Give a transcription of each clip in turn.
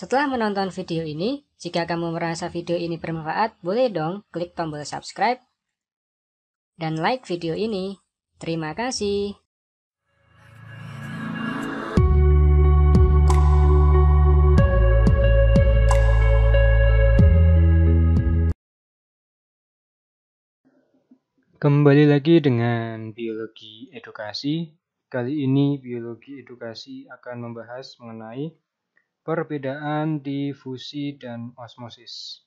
Setelah menonton video ini, jika kamu merasa video ini bermanfaat, boleh dong klik tombol subscribe dan like video ini. Terima kasih. Kembali lagi dengan biologi edukasi. Kali ini biologi edukasi akan membahas mengenai Perbedaan difusi dan osmosis.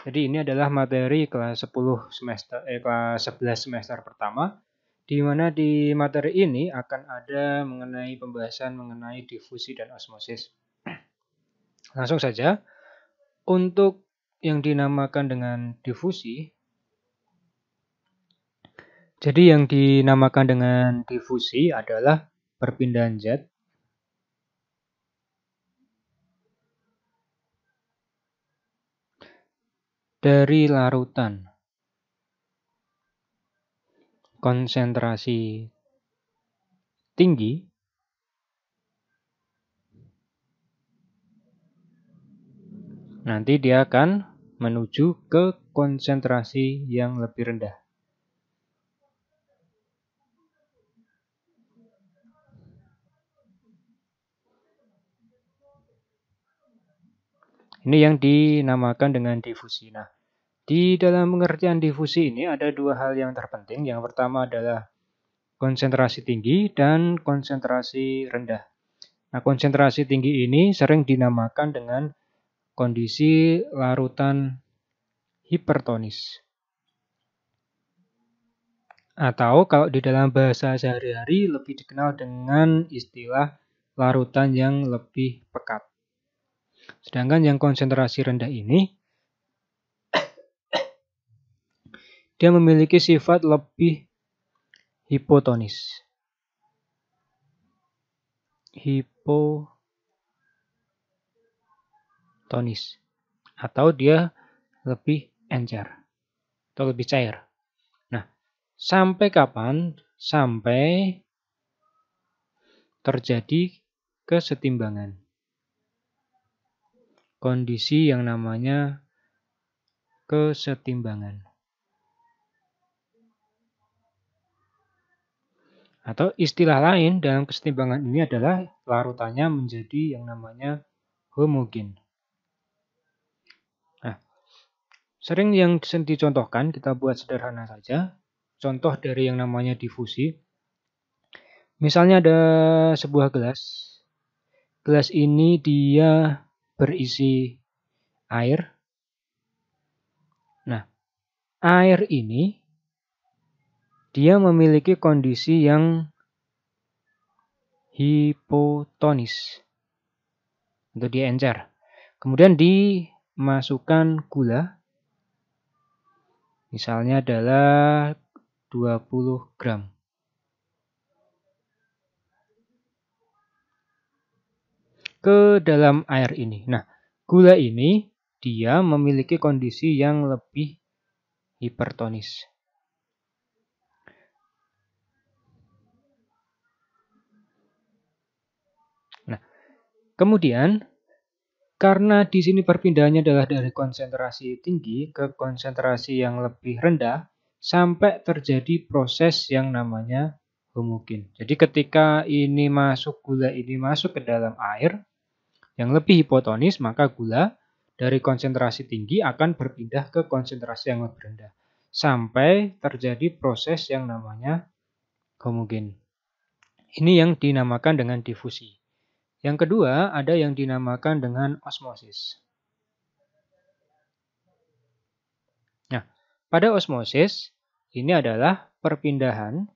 Jadi ini adalah materi kelas 10 semester eh kelas 11 semester pertama di mana di materi ini akan ada mengenai pembahasan mengenai difusi dan osmosis. Langsung saja untuk yang dinamakan dengan difusi jadi yang dinamakan dengan difusi adalah perpindahan zat dari larutan. Konsentrasi tinggi nanti dia akan menuju ke konsentrasi yang lebih rendah. Ini yang dinamakan dengan difusi. Nah, di dalam pengertian difusi ini ada dua hal yang terpenting. Yang pertama adalah konsentrasi tinggi dan konsentrasi rendah. Nah, konsentrasi tinggi ini sering dinamakan dengan kondisi larutan hipertonis. Atau kalau di dalam bahasa sehari-hari lebih dikenal dengan istilah larutan yang lebih pekat. Sedangkan yang konsentrasi rendah ini dia memiliki sifat lebih hipotonis. Hipotonis atau dia lebih encer atau lebih cair. Nah, sampai kapan? Sampai terjadi kesetimbangan. Kondisi yang namanya kesetimbangan. Atau istilah lain dalam kesetimbangan ini adalah larutannya menjadi yang namanya homogen. Nah, sering yang dicontohkan kita buat sederhana saja. Contoh dari yang namanya difusi. Misalnya ada sebuah gelas. Gelas ini dia berisi air. Nah, air ini dia memiliki kondisi yang hipotonis. Untuk dia encer. Kemudian dimasukkan gula. Misalnya adalah 20 gram. Ke dalam air ini. Nah, gula ini dia memiliki kondisi yang lebih hipertonis. Kemudian, karena di sini perpindahannya adalah dari konsentrasi tinggi ke konsentrasi yang lebih rendah, sampai terjadi proses yang namanya homogen. Jadi ketika ini masuk, gula ini masuk ke dalam air, yang lebih hipotonis, maka gula dari konsentrasi tinggi akan berpindah ke konsentrasi yang lebih rendah. Sampai terjadi proses yang namanya homogen. Ini yang dinamakan dengan difusi. Yang kedua, ada yang dinamakan dengan osmosis. Nah, pada osmosis, ini adalah perpindahan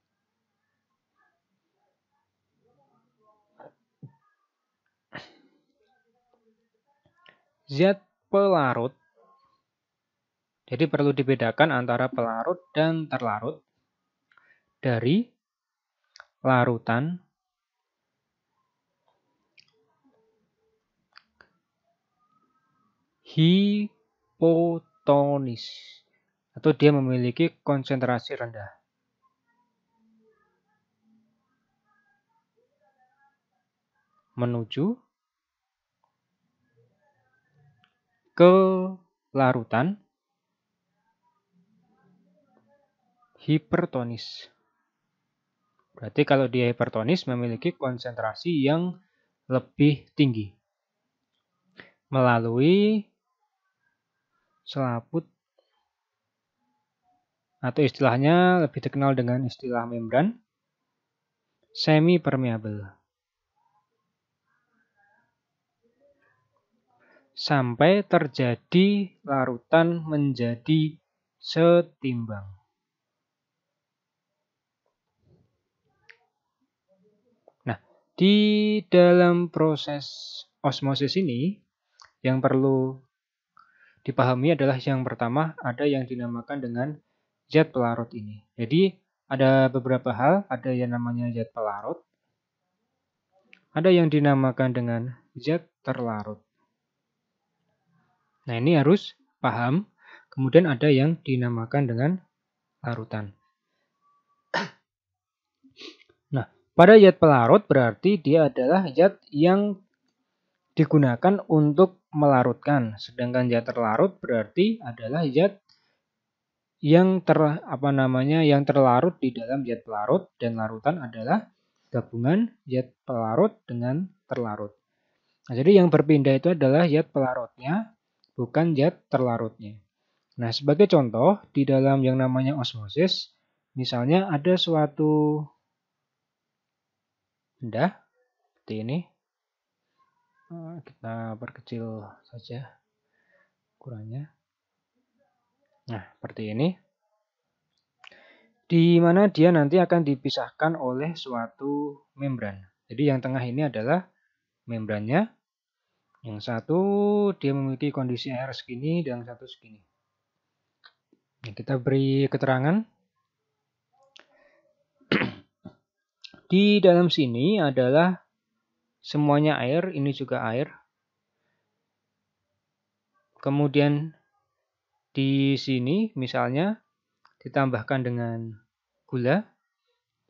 zat pelarut. Jadi perlu dibedakan antara pelarut dan terlarut dari larutan hipotonis atau dia memiliki konsentrasi rendah. Menuju ke larutan hipertonis. Berarti kalau dia hipertonis memiliki konsentrasi yang lebih tinggi melalui selaput atau istilahnya lebih dikenal dengan istilah membran semi permeabel. Sampai terjadi larutan menjadi setimbang. Nah, di dalam proses osmosis ini yang perlu dipahami adalah yang pertama ada yang dinamakan dengan zat pelarut ini. Jadi ada beberapa hal, ada yang namanya zat pelarut, ada yang dinamakan dengan zat terlarut. Nah ini harus paham, kemudian ada yang dinamakan dengan larutan. Nah, pada zat pelarut berarti dia adalah zat yang digunakan untuk melarutkan. Sedangkan zat terlarut berarti adalah zat yang ter apa namanya yang terlarut di dalam zat pelarut dan larutan adalah gabungan zat pelarut dengan terlarut. Nah, jadi yang berpindah itu adalah zat pelarutnya bukan zat terlarutnya. Nah, sebagai contoh di dalam yang namanya osmosis, misalnya ada suatu benda seperti ini Eh, kita perkecil saja ukurannya nah seperti ini di mana dia nanti akan dipisahkan oleh suatu membran jadi yang tengah ini adalah membrannya yang satu dia memiliki kondisi air segini dan yang satu segini nah, kita beri keterangan di dalam sini adalah semuanya air, ini juga air. Kemudian di sini misalnya ditambahkan dengan gula.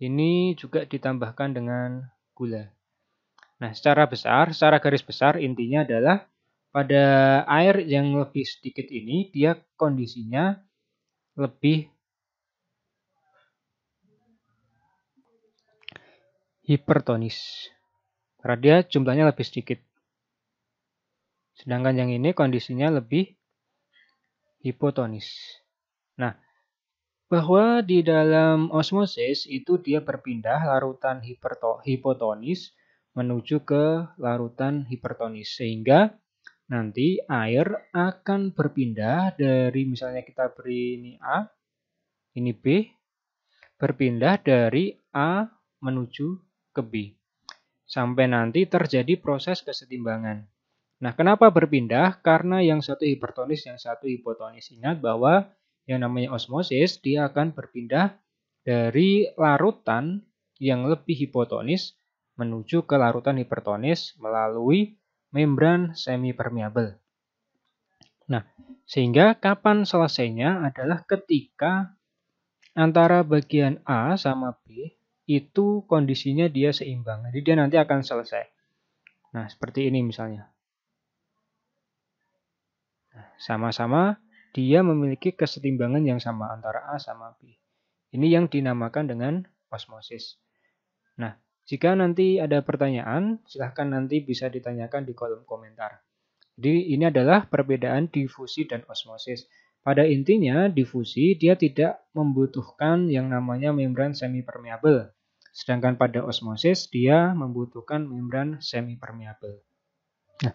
Ini juga ditambahkan dengan gula. Nah, secara besar, secara garis besar intinya adalah pada air yang lebih sedikit ini dia kondisinya lebih hipertonis. Karena dia jumlahnya lebih sedikit. Sedangkan yang ini kondisinya lebih hipotonis. Nah, bahwa di dalam osmosis itu dia berpindah larutan hipotonis menuju ke larutan hipertonis sehingga nanti air akan berpindah dari misalnya kita beri ini A, ini B, berpindah dari A menuju ke B sampai nanti terjadi proses kesetimbangan. Nah, kenapa berpindah? Karena yang satu hipertonis, yang satu hipotonis. Ingat bahwa yang namanya osmosis, dia akan berpindah dari larutan yang lebih hipotonis menuju ke larutan hipertonis melalui membran semipermeabel. Nah, sehingga kapan selesainya adalah ketika antara bagian A sama B itu kondisinya dia seimbang. Jadi dia nanti akan selesai. Nah, seperti ini misalnya. Nah, sama-sama dia memiliki kesetimbangan yang sama antara A sama B. Ini yang dinamakan dengan osmosis. Nah, jika nanti ada pertanyaan, silahkan nanti bisa ditanyakan di kolom komentar. Jadi ini adalah perbedaan difusi dan osmosis. Pada intinya, difusi dia tidak membutuhkan yang namanya membran semi permeable. Sedangkan pada osmosis dia membutuhkan membran semi Nah, ya.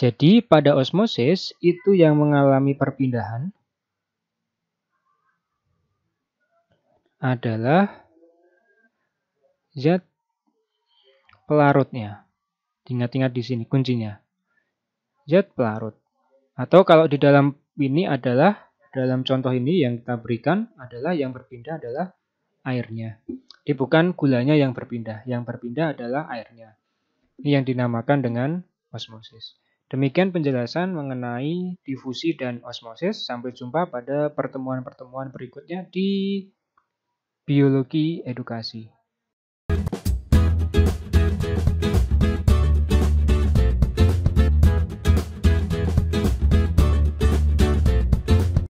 jadi pada osmosis itu yang mengalami perpindahan adalah zat pelarutnya. Ingat-ingat di sini kuncinya. Zat pelarut. Atau kalau di dalam ini adalah dalam contoh ini yang kita berikan adalah yang berpindah adalah airnya. Jadi bukan gulanya yang berpindah, yang berpindah adalah airnya. Ini yang dinamakan dengan osmosis. Demikian penjelasan mengenai difusi dan osmosis. Sampai jumpa pada pertemuan-pertemuan berikutnya di biologi edukasi.